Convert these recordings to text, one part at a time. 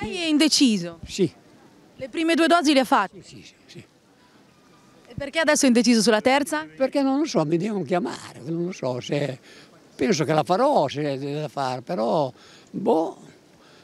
Lei è indeciso? Sì. Le prime due dosi le ha fatte? Sì, sì, sì. E perché adesso è indeciso sulla terza? Perché non lo so, mi devono chiamare, non lo so se... Penso che la farò se la fare, però boh,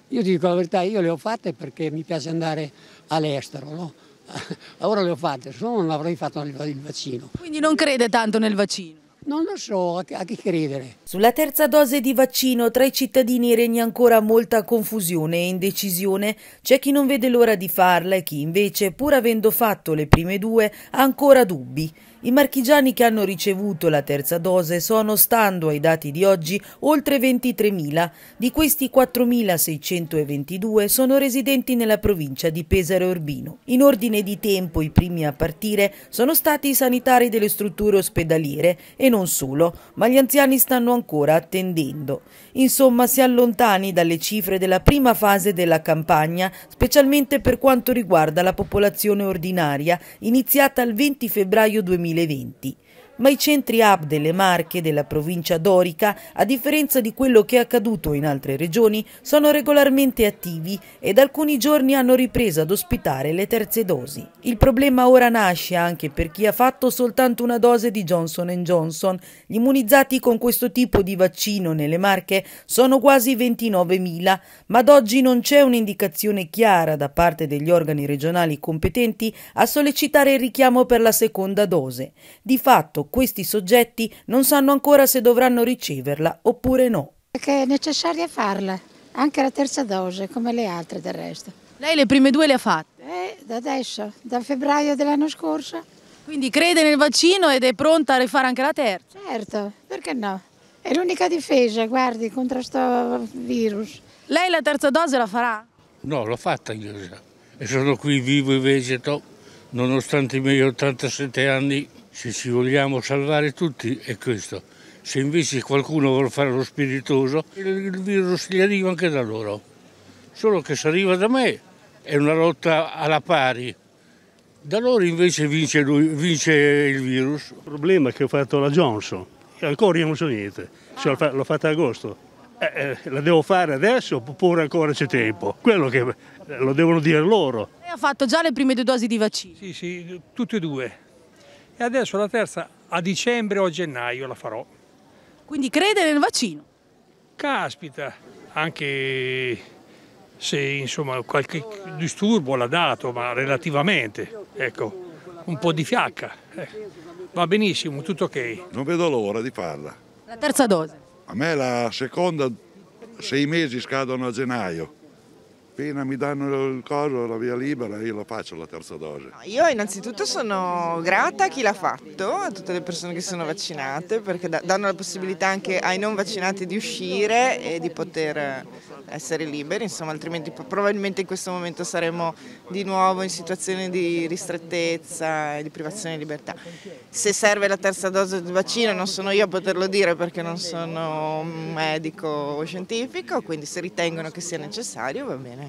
io ti dico la verità, io le ho fatte perché mi piace andare all'estero, no? Ora le ho fatte, se no non avrei fatto il vaccino. Quindi non crede tanto nel vaccino? Non lo so a chi credere. Sulla terza dose di vaccino tra i cittadini regna ancora molta confusione e indecisione. C'è chi non vede l'ora di farla e chi invece, pur avendo fatto le prime due, ha ancora dubbi. I marchigiani che hanno ricevuto la terza dose sono, stando ai dati di oggi, oltre 23.000. Di questi 4.622 sono residenti nella provincia di Pesaro e Urbino. In ordine di tempo i primi a partire sono stati i sanitari delle strutture ospedaliere e non non solo, ma gli anziani stanno ancora attendendo. Insomma, si allontani dalle cifre della prima fase della campagna, specialmente per quanto riguarda la popolazione ordinaria, iniziata il 20 febbraio 2020 ma i centri hub delle Marche, della provincia dorica, a differenza di quello che è accaduto in altre regioni, sono regolarmente attivi ed alcuni giorni hanno ripreso ad ospitare le terze dosi. Il problema ora nasce anche per chi ha fatto soltanto una dose di Johnson Johnson. Gli immunizzati con questo tipo di vaccino nelle Marche sono quasi 29.000, ma ad oggi non c'è un'indicazione chiara da parte degli organi regionali competenti a sollecitare il richiamo per la seconda dose. Di fatto, questi soggetti non sanno ancora se dovranno riceverla oppure no. Perché è necessaria farla, anche la terza dose, come le altre del resto. Lei le prime due le ha fatte? Eh, da adesso, da febbraio dell'anno scorso. Quindi crede nel vaccino ed è pronta a rifare anche la terza? Certo, perché no? È l'unica difesa, guardi, contro questo virus. Lei la terza dose la farà? No, l'ho fatta io già. E sono qui vivo e vegeto nonostante i miei 87 anni, se ci vogliamo salvare tutti è questo. Se invece qualcuno vuole fare lo spiritoso, il virus gli arriva anche da loro. Solo che se arriva da me è una lotta alla pari. Da loro invece vince, lui, vince il virus. Il problema è che ho fatto la Johnson, ancora io non so niente, ah. l'ho fatta a agosto. Eh, eh, la devo fare adesso oppure ancora c'è tempo? Quello che eh, lo devono dire loro ha fatto già le prime due dosi di vaccino? Sì, sì, tutte e due. E adesso la terza a dicembre o a gennaio la farò. Quindi crede nel vaccino? Caspita, anche se insomma qualche disturbo l'ha dato, ma relativamente, ecco, un po' di fiacca. Eh. Va benissimo, tutto ok. Non vedo l'ora di farla. La terza dose? A me la seconda, sei mesi scadono a gennaio appena mi danno il coro, la via libera, io la faccio la terza dose. Io innanzitutto sono grata a chi l'ha fatto, a tutte le persone che sono vaccinate, perché danno la possibilità anche ai non vaccinati di uscire e di poter essere liberi, insomma, altrimenti probabilmente in questo momento saremo di nuovo in situazioni di ristrettezza e di privazione di libertà. Se serve la terza dose di vaccino non sono io a poterlo dire perché non sono un medico o scientifico, quindi se ritengono che sia necessario va bene.